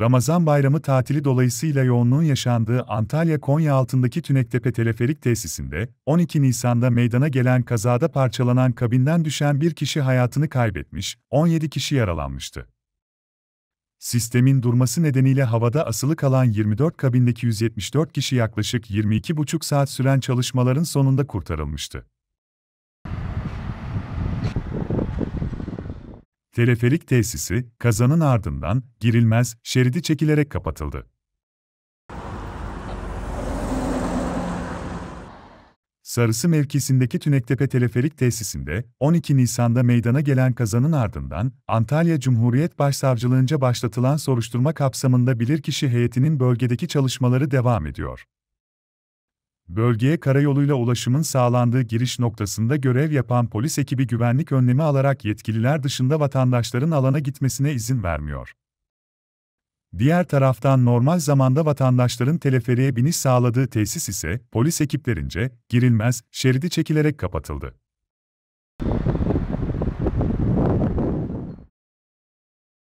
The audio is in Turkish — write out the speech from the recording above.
Ramazan bayramı tatili dolayısıyla yoğunluğun yaşandığı Antalya-Konya altındaki Tünektepe Teleferik Tesisinde, 12 Nisan'da meydana gelen kazada parçalanan kabinden düşen bir kişi hayatını kaybetmiş, 17 kişi yaralanmıştı. Sistemin durması nedeniyle havada asılı kalan 24 kabindeki 174 kişi yaklaşık 22,5 saat süren çalışmaların sonunda kurtarılmıştı. teleferik tesisi kazanın ardından girilmez şeridi çekilerek kapatıldı. Sarısı mevkisindeki Tünektepe Teleferik Tesisinde 12 Nisan'da meydana gelen kazanın ardından Antalya Cumhuriyet Başsavcılığınca başlatılan soruşturma kapsamında bilirkişi heyetinin bölgedeki çalışmaları devam ediyor. Bölgeye karayoluyla ulaşımın sağlandığı giriş noktasında görev yapan polis ekibi güvenlik önlemi alarak yetkililer dışında vatandaşların alana gitmesine izin vermiyor. Diğer taraftan normal zamanda vatandaşların teleferiye biniş sağladığı tesis ise polis ekiplerince girilmez şeridi çekilerek kapatıldı.